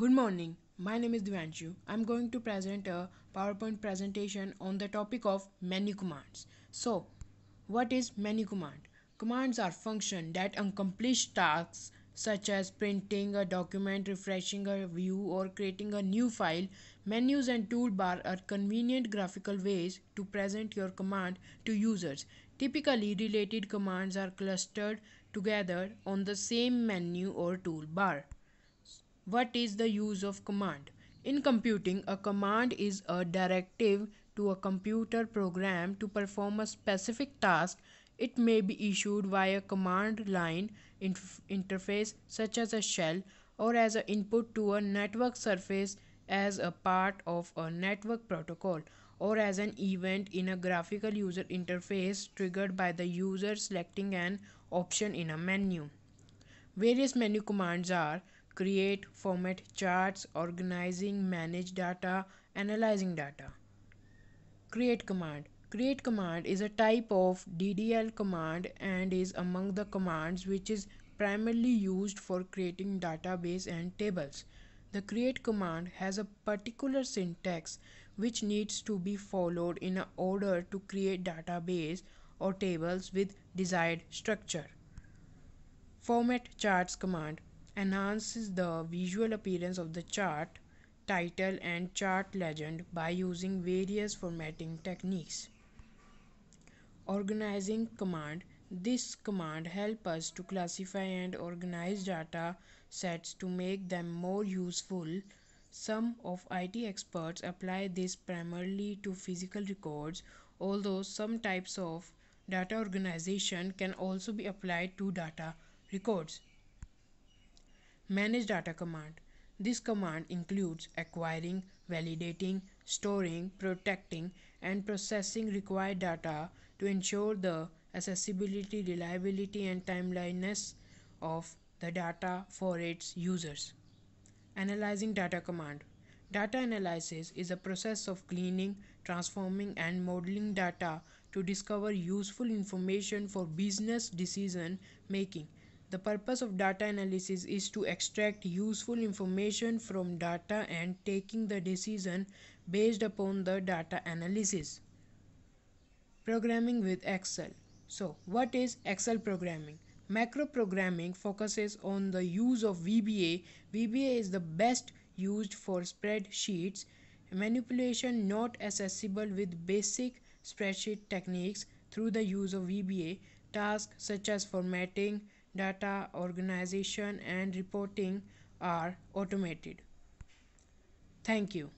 Good morning, my name is Devanshu. I'm going to present a PowerPoint presentation on the topic of menu commands. So, what is menu command? Commands are functions that accomplish tasks such as printing a document, refreshing a view or creating a new file. Menus and toolbar are convenient graphical ways to present your command to users. Typically, related commands are clustered together on the same menu or toolbar. What is the use of command? In computing, a command is a directive to a computer program to perform a specific task. It may be issued via command line inf- interface such as a shell or as an input to a network surface as a part of a network protocol or as an event in a graphical user interface triggered by the user selecting an option in a menu. Various menu commands are create, format charts, organizing, manage data, analyzing data. Create command. Create command is a type of DDL command and is among the commands which is primarily used for creating database and tables. The create command has a particular syntax which needs to be followed in order to create database or tables with desired structure. Format charts command enhances the visual appearance of the chart, title and chart legend by using various formatting techniques. Organizing command this command help us to classify and organize data sets to make them more useful. Some of IT experts apply this primarily to physical records, although some types of data organization can also be applied to data records. Manage data command. This command includes acquiring, validating, storing, protecting, and processing required data to ensure the accessibility, reliability, and timeliness of the data for its users. Analyzing data command. Data analysis is a process of cleaning, transforming, and modeling data to discover useful information for business decision making. The purpose of data analysis is to extract useful information from data and taking the decision based upon the data analysis. Programming with Excel. So what is Excel programming? Macro programming focuses on the use of VBA. VBA is the best used for spreadsheets. Manipulation not accessible with basic spreadsheet techniques through the use of VBA. Tasks such as formatting, data organization and reporting are automated. Thank you.